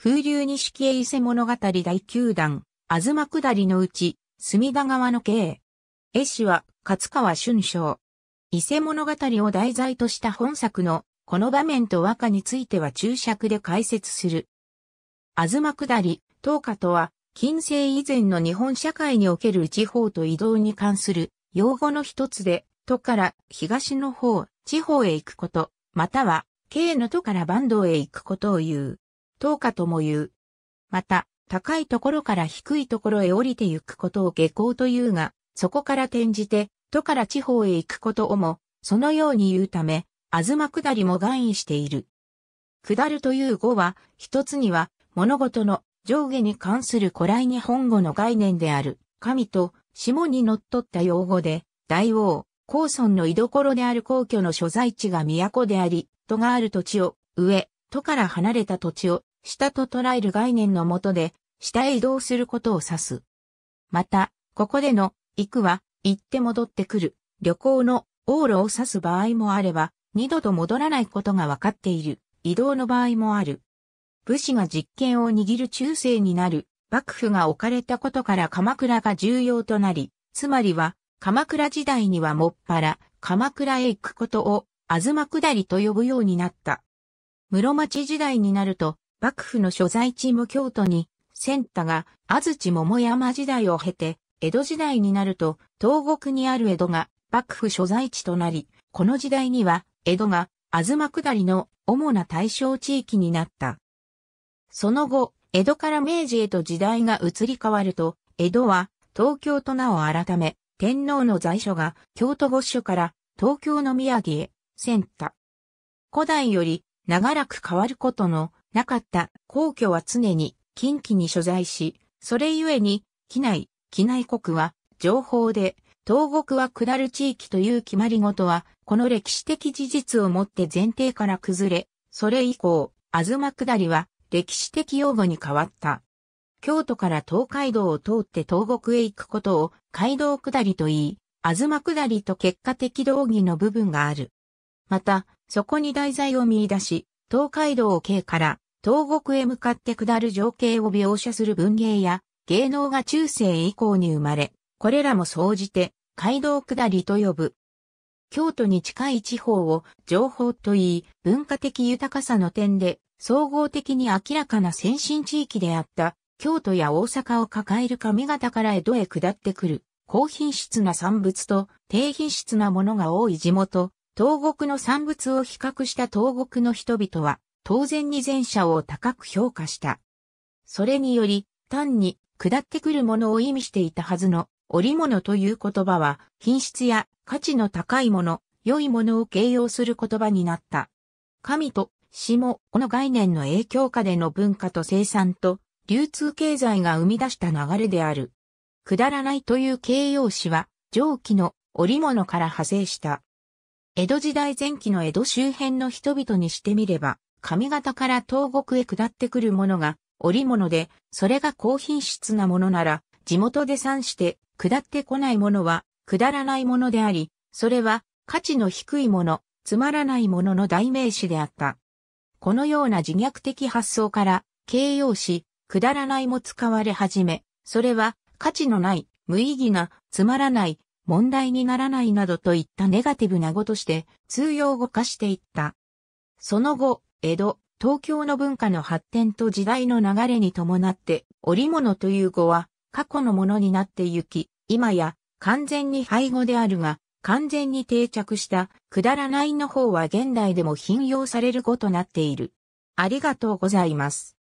風流錦絵伊勢物語第9弾、あずま下りのうち、隅田川の経絵。絵師は、勝川春章。伊勢物語を題材とした本作の、この場面と和歌については注釈で解説する。あずま下り、東下とは、近世以前の日本社会における地方と移動に関する用語の一つで、都から東の方、地方へ行くこと、または、経の都から坂東へ行くことを言う。灯下とも言う。また、高いところから低いところへ降りて行くことを下校というが、そこから転じて、都から地方へ行くことをも、そのように言うため、あずま下りも含意している。下るという語は、一つには、物事の上下に関する古来日本語の概念である、神と、下に則っった用語で、大王、高村の居所である皇居の所在地が都であり、都がある土地を、上、都から離れた土地を、下と捉える概念のもとで、下へ移動することを指す。また、ここでの、行くは、行って戻ってくる、旅行の往路を指す場合もあれば、二度と戻らないことが分かっている、移動の場合もある。武士が実権を握る中世になる、幕府が置かれたことから鎌倉が重要となり、つまりは、鎌倉時代にはもっぱら、鎌倉へ行くことを、あずま下りと呼ぶようになった。室町時代になると、幕府の所在地も京都に、千田が安土桃山時代を経て、江戸時代になると、東国にある江戸が幕府所在地となり、この時代には、江戸が、東下りの主な対象地域になった。その後、江戸から明治へと時代が移り変わると、江戸は東京と名を改め、天皇の在所が京都御所から東京の宮城へ、千田。古代より長らく変わることのなかった。皇居は常に近畿に所在し、それゆえに、機内、機内国は、情報で、東国は下る地域という決まりごとは、この歴史的事実をもって前提から崩れ、それ以降、あずま下りは、歴史的用語に変わった。京都から東海道を通って東国へ行くことを、街道下りと言い、あずま下りと結果的道義の部分がある。また、そこに題材を見出し、東海道系から東国へ向かって下る情景を描写する文芸や芸能が中世以降に生まれ、これらも総じて街道下りと呼ぶ。京都に近い地方を情報といい、文化的豊かさの点で総合的に明らかな先進地域であった京都や大阪を抱える上方から江戸へ下ってくる高品質な産物と低品質なものが多い地元、東国の産物を比較した東国の人々は、当然に前者を高く評価した。それにより、単に下ってくるものを意味していたはずの、織物という言葉は、品質や価値の高いもの、良いものを形容する言葉になった。神と死も、この概念の影響下での文化と生産と、流通経済が生み出した流れである。くだらないという形容詞は、上記の織物から派生した。江戸時代前期の江戸周辺の人々にしてみれば、上方から東国へ下ってくるものが織物で、それが高品質なものなら、地元で産して、下ってこないものは、下らないものであり、それは、価値の低いもの、つまらないものの代名詞であった。このような自虐的発想から、形容詞、くだらないも使われ始め、それは、価値のない、無意義な、つまらない、問題にならないなどといったネガティブな語として通用語化していった。その後、江戸、東京の文化の発展と時代の流れに伴って、織物という語は過去のものになってゆき、今や完全に廃語であるが、完全に定着したくだらないの方は現代でも頻用される語となっている。ありがとうございます。